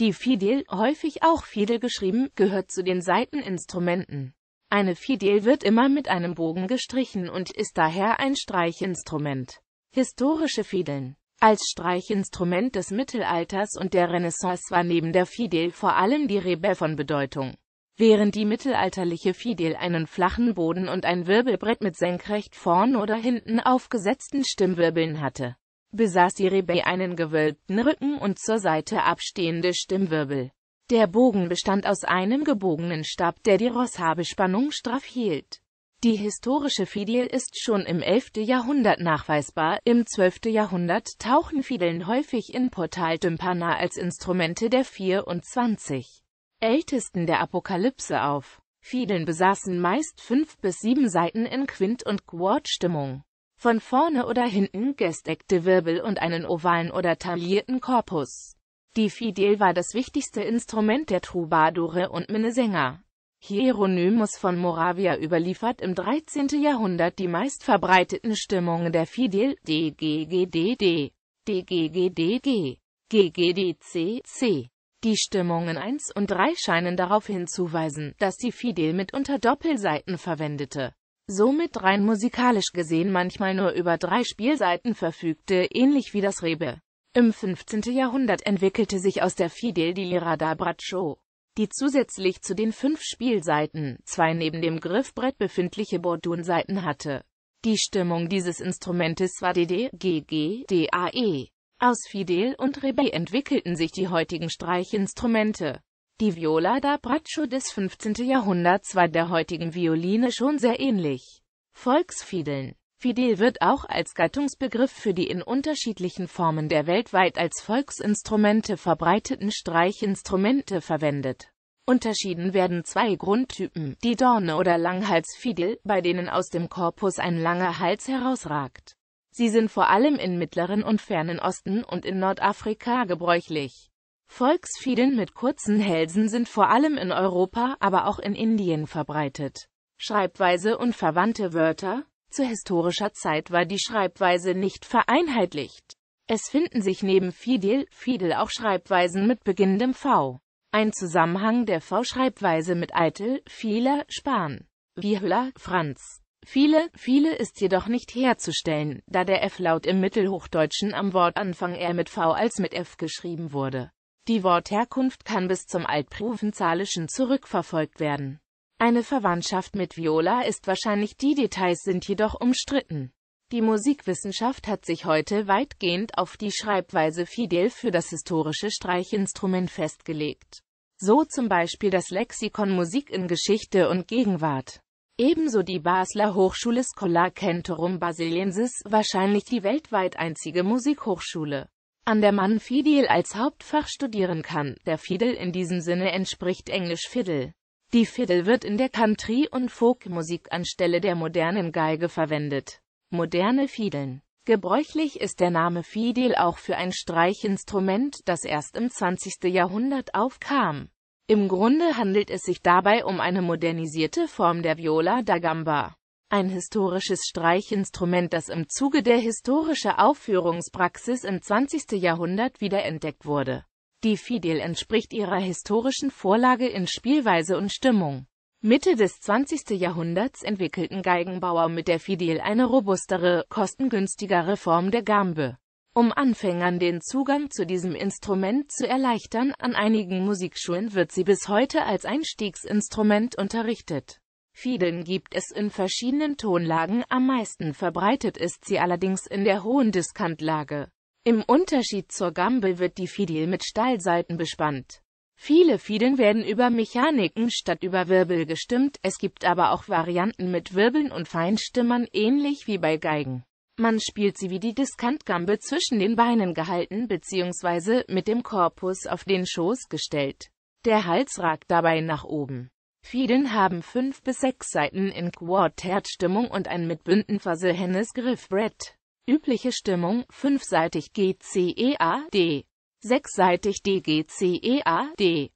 Die Fidel, häufig auch Fidel geschrieben, gehört zu den Saiteninstrumenten. Eine Fidel wird immer mit einem Bogen gestrichen und ist daher ein Streichinstrument. Historische Fideln Als Streichinstrument des Mittelalters und der Renaissance war neben der Fidel vor allem die Rebell von Bedeutung. Während die mittelalterliche Fidel einen flachen Boden und ein Wirbelbrett mit senkrecht vorn oder hinten aufgesetzten Stimmwirbeln hatte, besaß die Rebbe einen gewölbten Rücken und zur Seite abstehende Stimmwirbel. Der Bogen bestand aus einem gebogenen Stab, der die Rosshabespannung straff hielt. Die historische Fidel ist schon im 11. Jahrhundert nachweisbar, im 12. Jahrhundert tauchen Fideln häufig in Portaltympana als Instrumente der 24 Ältesten der Apokalypse auf. Fideln besaßen meist fünf bis sieben Seiten in Quint- und Quart-Stimmung von vorne oder hinten gesteckte Wirbel und einen ovalen oder taillierten Korpus. Die Fidel war das wichtigste Instrument der Troubadoure und Minnesänger. Hieronymus von Moravia überliefert im 13. Jahrhundert die meistverbreiteten Stimmungen der Fidel DGGDD, DGGDG, GGDCC. Die Stimmungen 1 und 3 scheinen darauf hinzuweisen, dass die Fidel mitunter Doppelseiten verwendete somit rein musikalisch gesehen manchmal nur über drei Spielseiten verfügte, ähnlich wie das Rebe. Im 15. Jahrhundert entwickelte sich aus der Fidel die Lira da Braccio, die zusätzlich zu den fünf Spielseiten zwei neben dem Griffbrett befindliche Bordunseiten hatte. Die Stimmung dieses Instrumentes war DD, GG, DAE. Aus Fidel und Rebe entwickelten sich die heutigen Streichinstrumente. Die Viola da Braccio des 15. Jahrhunderts war der heutigen Violine schon sehr ähnlich. Volksfiedeln Fidel wird auch als Gattungsbegriff für die in unterschiedlichen Formen der weltweit als Volksinstrumente verbreiteten Streichinstrumente verwendet. Unterschieden werden zwei Grundtypen, die Dorne oder Langhalsfidel, bei denen aus dem Korpus ein langer Hals herausragt. Sie sind vor allem im Mittleren und Fernen Osten und in Nordafrika gebräuchlich. Volksfiedeln mit kurzen Hälsen sind vor allem in Europa, aber auch in Indien verbreitet. Schreibweise und verwandte Wörter Zu historischer Zeit war die Schreibweise nicht vereinheitlicht. Es finden sich neben Fidel, Fidel auch Schreibweisen mit beginnendem V. Ein Zusammenhang der V-Schreibweise mit Eitel, Fieler, Spahn, Wieler, Franz. Viele, viele ist jedoch nicht herzustellen, da der F-Laut im Mittelhochdeutschen am Wortanfang eher mit V als mit F geschrieben wurde. Die Wortherkunft kann bis zum Altprovenzalischen zurückverfolgt werden. Eine Verwandtschaft mit Viola ist wahrscheinlich, die Details sind jedoch umstritten. Die Musikwissenschaft hat sich heute weitgehend auf die Schreibweise Fidel für das historische Streichinstrument festgelegt. So zum Beispiel das Lexikon Musik in Geschichte und Gegenwart. Ebenso die Basler Hochschule Scholar Cantorum Basiliensis, wahrscheinlich die weltweit einzige Musikhochschule an der man Fidel als Hauptfach studieren kann. Der Fidel in diesem Sinne entspricht englisch Fiddle. Die Fiddle wird in der Country- und Folkmusik anstelle der modernen Geige verwendet. Moderne Fiedeln Gebräuchlich ist der Name Fidel auch für ein Streichinstrument, das erst im 20. Jahrhundert aufkam. Im Grunde handelt es sich dabei um eine modernisierte Form der Viola da Gamba ein historisches Streichinstrument, das im Zuge der historischer Aufführungspraxis im 20. Jahrhundert wiederentdeckt wurde. Die Fidel entspricht ihrer historischen Vorlage in Spielweise und Stimmung. Mitte des 20. Jahrhunderts entwickelten Geigenbauer mit der Fidel eine robustere, kostengünstigere Form der Gambe. Um Anfängern den Zugang zu diesem Instrument zu erleichtern, an einigen Musikschulen wird sie bis heute als Einstiegsinstrument unterrichtet. Fiedeln gibt es in verschiedenen Tonlagen, am meisten verbreitet ist sie allerdings in der hohen Diskantlage. Im Unterschied zur Gambel wird die Fiedel mit Stahlsaiten bespannt. Viele Fiedeln werden über Mechaniken statt über Wirbel gestimmt, es gibt aber auch Varianten mit Wirbeln und Feinstimmern, ähnlich wie bei Geigen. Man spielt sie wie die Diskantgambel zwischen den Beinen gehalten bzw. mit dem Korpus auf den Schoß gestellt. Der Hals ragt dabei nach oben. Fiden haben fünf bis sechs Seiten in Quartett-Stimmung und ein mit Bünden versehenes Griffbrett. Übliche Stimmung, fünfseitig G C E A D, sechsseitig D G C E A D.